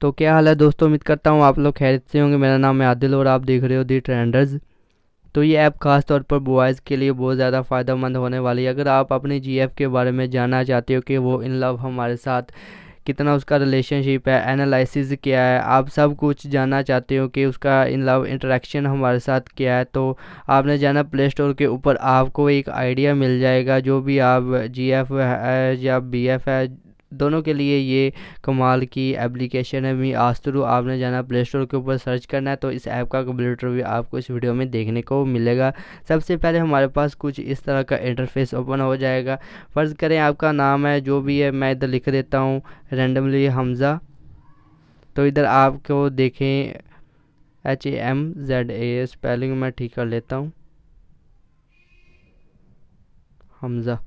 तो क्या हाल है दोस्तों उम्मीद करता हूँ आप लोग खैरित से होंगे मेरा नाम है आदिल और आप देख रहे हो दी ट्रेंडर्स तो ये ऐप ख़ास तौर पर बॉयज़ के लिए बहुत ज़्यादा फ़ायदेमंद होने वाली है अगर आप अपने जीएफ के बारे में जानना चाहते हो कि वो इन लव हमारे साथ कितना उसका रिलेशनशिप है एनालिसिस क्या है आप सब कुछ जानना चाहते हो कि उसका इन लव इंटरेक्शन हमारे साथ क्या है तो आपने जाना प्ले स्टोर के ऊपर आपको एक आइडिया मिल जाएगा जो भी आप जी एफ है या बी एफ है दोनों के लिए ये कमाल की एप्लीकेशन है मी आज थ्रू तो आपने जाना प्ले स्टोर के ऊपर सर्च करना है तो इस ऐप का कंप्यूटर भी आपको इस वीडियो में देखने को मिलेगा सबसे पहले हमारे पास कुछ इस तरह का इंटरफेस ओपन हो जाएगा फ़र्ज़ करें आपका नाम है जो भी है मैं इधर लिख देता हूँ रेंडमली हमज़ा तो इधर आपको देखें H A M Z A spelling मैं ठीक कर लेता हूँ हमज़ा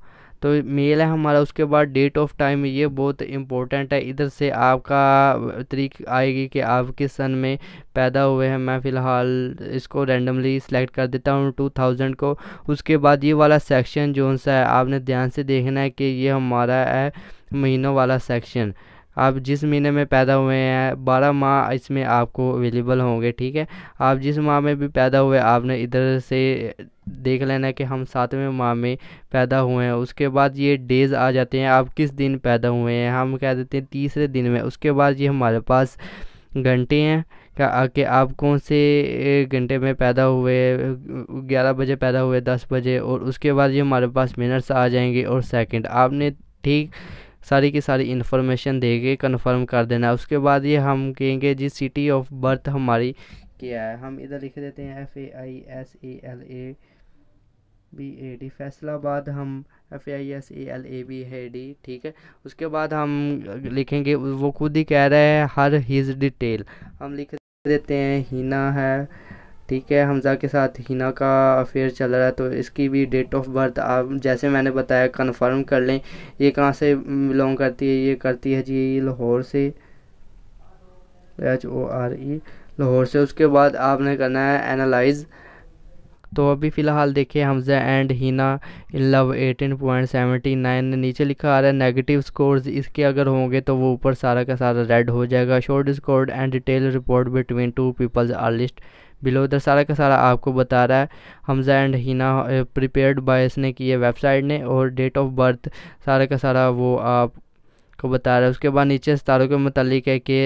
तो मेल है हमारा उसके बाद डेट ऑफ टाइम ये बहुत इम्पोर्टेंट है इधर से आपका तरीक आएगी कि आप किस सन में पैदा हुए हैं मैं फ़िलहाल इसको रेंडमली सिलेक्ट कर देता हूँ टू थाउजेंड को उसके बाद ये वाला सेक्शन जो सा है आपने ध्यान से देखना है कि ये हमारा है महीनों वाला सेक्शन आप जिस महीने में पैदा हुए हैं बारह माह इसमें आपको अवेलेबल होंगे ठीक है आप जिस माह में भी पैदा हुए आपने इधर से देख लेना कि हम सातवें माह में पैदा हुए हैं उसके बाद ये डेज़ आ जाते हैं आप किस दिन पैदा हुए हैं हम कह देते हैं तीसरे दिन में उसके बाद ये हमारे पास घंटे हैं कि आप कौन से घंटे में पैदा हुए ग्यारह बजे पैदा हुए दस बजे और उसके बाद ये हमारे पास मिनट्स आ जाएंगे और सेकंड आपने ठीक सारी की सारी इन्फॉर्मेशन देके कन्फर्म कर देना है उसके बाद ये हम कहेंगे जी सिटी ऑफ बर्थ हमारी क्या है हम इधर लिख देते हैं F A I S A L A B A D Faisalabad हम F I S A L A B है डी ठीक है उसके बाद हम लिखेंगे वो खुद ही कह रहे हैं हर हिज डिटेल हम लिख देते हैं हीना है ठीक है हमज़ा के साथ हिना का अफेयर चल रहा है तो इसकी भी डेट ऑफ बर्थ आप जैसे मैंने बताया कंफर्म कर लें ये कहाँ से बिलोंग करती है ये करती है जी लाहौर से H O R E Lahore से उसके बाद आपने करना है एनालाइज़ तो अभी फ़िलहाल देखिए Hamza and Hina in love eighteen point seventy nine नीचे लिखा आ रहा है नेगेटिव स्कोर्स इसके अगर होंगे तो वो ऊपर सारा का सारा रेड हो जाएगा short scored and detail report between two peoples are list below इधर सारा का सारा आपको बता रहा है Hamza and Heena prepared by इसने की है वेबसाइट ने और डेट ऑफ बर्थ सारा का सारा वो आपको बता रहा है उसके बाद नीचे सितारों के मतलब है कि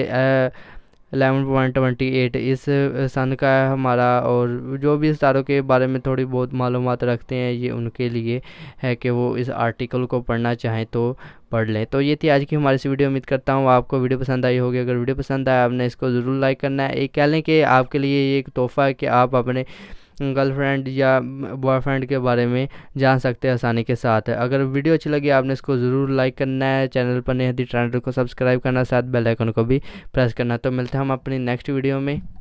एलेवन पॉइंट ट्वेंटी एट इस सन का है हमारा और जो भी सितारों के बारे में थोड़ी बहुत मालूम रखते हैं ये उनके लिए है कि वो इस आर्टिकल को पढ़ना चाहें तो पढ़ लें तो ये थी आज की हमारी इस वीडियो उम्मीद करता हूँ आपको वीडियो पसंद आई होगी अगर वीडियो पसंद आए आपने इसको ज़रूर लाइक करना है एक कह लें कि आपके लिए ये एक तोहफ़ा है कि आप अपने गर्लफ्रेंड या बॉयफ्रेंड के बारे में जान सकते हैं आसानी के साथ अगर वीडियो अच्छी लगी आपने इसको ज़रूर लाइक करना है चैनल पर नहीं हदी तो चैनल को सब्सक्राइब करना साथ बेल आइकन को भी प्रेस करना तो मिलते हैं हम अपनी नेक्स्ट वीडियो में